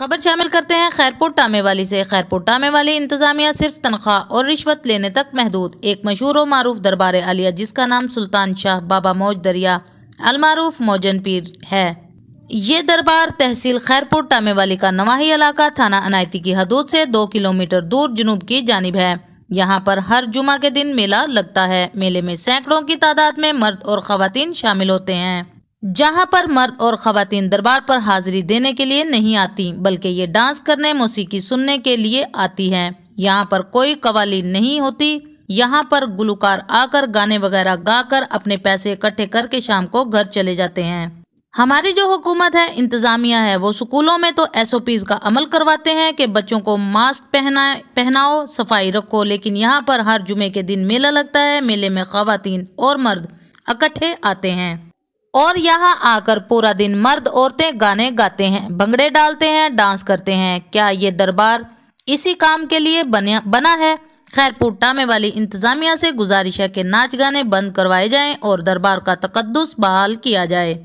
खबर शामिल करते हैं खैरपुर टामे वाली से खैरपुर टामे वाली इंतजामिया सिर्फ तनख्वाह और रिश्वत लेने तक महदूद एक मशहूर व मरूफ दरबार आलिया जिसका नाम सुल्तान शाह बाबा मौज दरिया अलमारूफ मौजन पीर है ये दरबार तहसील खैरपुर टामे वाली का नवाही इलाका थाना अनायती की हदूद से दो किलोमीटर दूर जनूब की जानब है यहाँ पर हर जुमा के दिन मेला लगता है मेले में सैकड़ों की तादाद में मर्द और ख़वान शामिल होते हैं जहां पर मर्द और खातन दरबार पर हाज़िरी देने के लिए नहीं आती बल्कि ये डांस करने मौसीकी सुनने के लिए आती हैं यहाँ पर कोई कवाली नहीं होती यहाँ पर गुलकार आकर गाने वगैरह गाकर अपने पैसे इकट्ठे करके शाम को घर चले जाते हैं हमारी जो हुकूमत है इंतज़ामिया है वो स्कूलों में तो एस ओ पीज़ का अमल करवाते हैं कि बच्चों को मास्क पहना पहनाओ सफाई रखो लेकिन यहाँ पर हर जुमे के दिन मेला लगता है मेले में खातन और मर्द इकट्ठे आते हैं और यहाँ आकर पूरा दिन मर्द औरतें गाने गाते हैं भंगड़े डालते हैं डांस करते हैं क्या ये दरबार इसी काम के लिए बना बना है खैरपुर टामे वाली इंतजामिया से गुजारिश है कि नाच गाने बंद करवाए जाएं और दरबार का तकदस बहाल किया जाए